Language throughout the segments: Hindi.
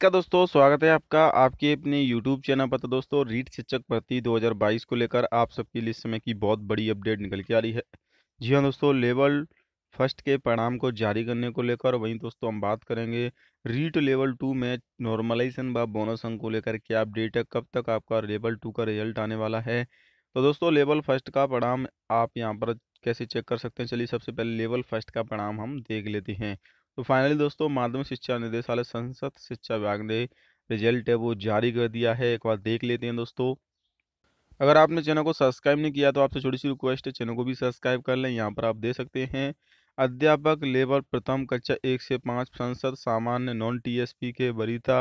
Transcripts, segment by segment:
का दोस्तों स्वागत है आपका आपके अपने YouTube चैनल पर तो दोस्तों रीट शिक्षक भर्ती 2022 को लेकर आप सबके लिए इस समय की बहुत बड़ी अपडेट निकल के आ रही है जी हाँ दोस्तों लेवल फर्स्ट के परिणाम को जारी करने को लेकर वहीं दोस्तों हम बात करेंगे रीट लेवल टू में नॉर्मलाइजेशन व बोनस अंक को लेकर क्या अपडेट है कब तक आपका लेवल टू का रिजल्ट आने वाला है तो दोस्तों लेवल फर्स्ट का परिणाम आप यहाँ पर कैसे चेक कर सकते हैं चलिए सबसे पहले लेवल फर्स्ट का परिणाम हम देख लेते हैं तो फाइनली दोस्तों माध्यमिक शिक्षा निदेशालय संसद शिक्षा विभाग ने रिजल्ट है वो जारी कर दिया है एक बार देख लेते हैं दोस्तों अगर आपने चैनल को सब्सक्राइब नहीं किया तो आपसे छोटी सी रिक्वेस्ट है चैनल को भी सब्सक्राइब कर लें यहाँ पर आप देख सकते हैं अध्यापक लेवल प्रथम कक्षा एक से पाँच संसद सामान्य नॉन टी के वरीता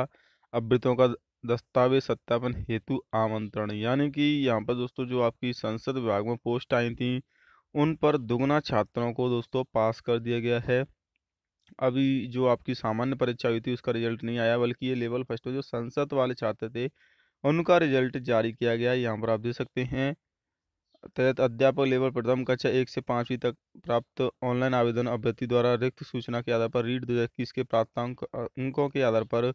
अभ्यतों का दस्तावेज सत्यापन हेतु आमंत्रण यानी कि यहाँ पर दोस्तों जो आपकी संसद विभाग में पोस्ट आई थी उन पर दुगना छात्रों को दोस्तों पास कर दिया गया है अभी जो आपकी सामान्य परीक्षा हुई थी उसका रिजल्ट नहीं आया बल्कि ये लेवल फर्स्ट जो संसद वाले छात्र थे उनका रिजल्ट जारी किया गया है यहाँ पर आप देख सकते हैं तहत अध्यापक लेवल प्रथम कक्षा एक से पाँचवीं तक प्राप्त ऑनलाइन आवेदन अभ्यर्थी द्वारा रिक्त सूचना के आधार पर रीड दो के अंक अंकों के आधार पर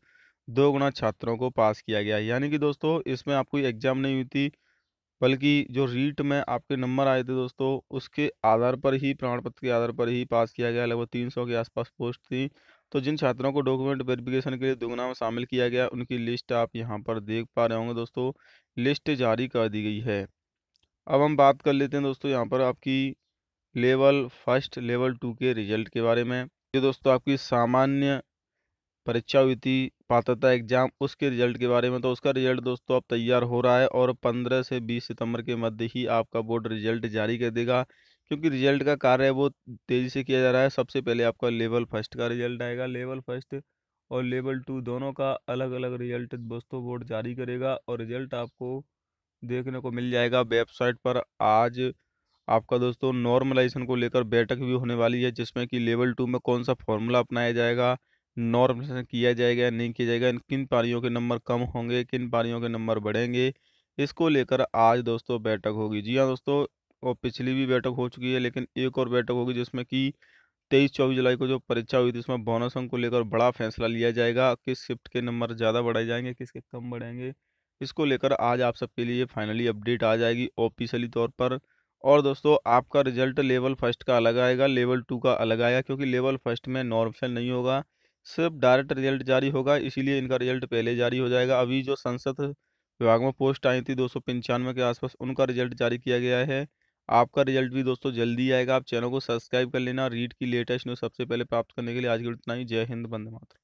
दो गुना छात्रों को पास किया गया यानी कि दोस्तों इसमें आपको एग्जाम नहीं हुई थी बल्कि जो रीट में आपके नंबर आए थे दोस्तों उसके आधार पर ही प्रमाण पत्र के आधार पर ही पास किया गया लगभग तीन सौ के आसपास पोस्ट थी तो जिन छात्रों को डॉक्यूमेंट वेरिफिकेशन के लिए दुगना में शामिल किया गया उनकी लिस्ट आप यहाँ पर देख पा रहे होंगे दोस्तों लिस्ट जारी कर दी गई है अब हम बात कर लेते हैं दोस्तों यहाँ पर आपकी लेवल फर्स्ट लेवल टू के रिजल्ट के बारे में ये दोस्तों आपकी सामान्य परीक्षा हुई थी पात्रता एग्जाम उसके रिजल्ट के बारे में तो उसका रिजल्ट दोस्तों अब तैयार हो रहा है और 15 से 20 सितंबर के मध्य ही आपका बोर्ड रिजल्ट जारी कर देगा क्योंकि रिजल्ट का कार्य वो तेज़ी से किया जा रहा है सबसे पहले आपका लेवल फर्स्ट का रिजल्ट आएगा लेवल फर्स्ट और लेवल टू दोनों का अलग अलग रिजल्ट दोस्तों बोर्ड जारी करेगा और रिजल्ट आपको देखने को मिल जाएगा वेबसाइट पर आज आपका दोस्तों नॉर्मलाइजेशन को लेकर बैठक भी होने वाली है जिसमें कि लेवल टू में कौन सा फॉर्मूला अपनाया जाएगा नॉर्मलाइजेशन किया जाएगा नहीं किया जाएगा किन पारियों के नंबर कम होंगे किन पारियों के नंबर बढ़ेंगे इसको लेकर आज दोस्तों बैठक होगी जी हाँ दोस्तों और पिछली भी बैठक हो चुकी है लेकिन एक और बैठक होगी जिसमें कि तेईस चौबीस जुलाई को जो परीक्षा हुई थी उसमें बोनस अंक को लेकर बड़ा फैसला लिया जाएगा किस शिफ्ट के नंबर ज़्यादा बढ़ाए जाएंगे किसके कम बढ़ेंगे इसको लेकर आज आप सबके लिए फाइनली अपडेट आ जाएगी ऑफिशियली तौर पर और दोस्तों आपका रिजल्ट लेवल फर्स्ट का अलग आएगा लेवल टू का अलग आएगा क्योंकि लेवल फर्स्ट में नॉर्मल नहीं होगा सिर्फ डायरेक्ट रिजल्ट जारी होगा इसीलिए इनका रिजल्ट पहले जारी हो जाएगा अभी जो संसद विभाग में पोस्ट आई थी दो के आसपास उनका रिजल्ट जारी किया गया है आपका रिजल्ट भी दोस्तों जल्दी आएगा आप चैनल को सब्सक्राइब कर लेना रीड की लेटेस्ट न्यूज़ सबसे पहले प्राप्त करने के लिए आज के इतना ही जय हिंद बंद मात्र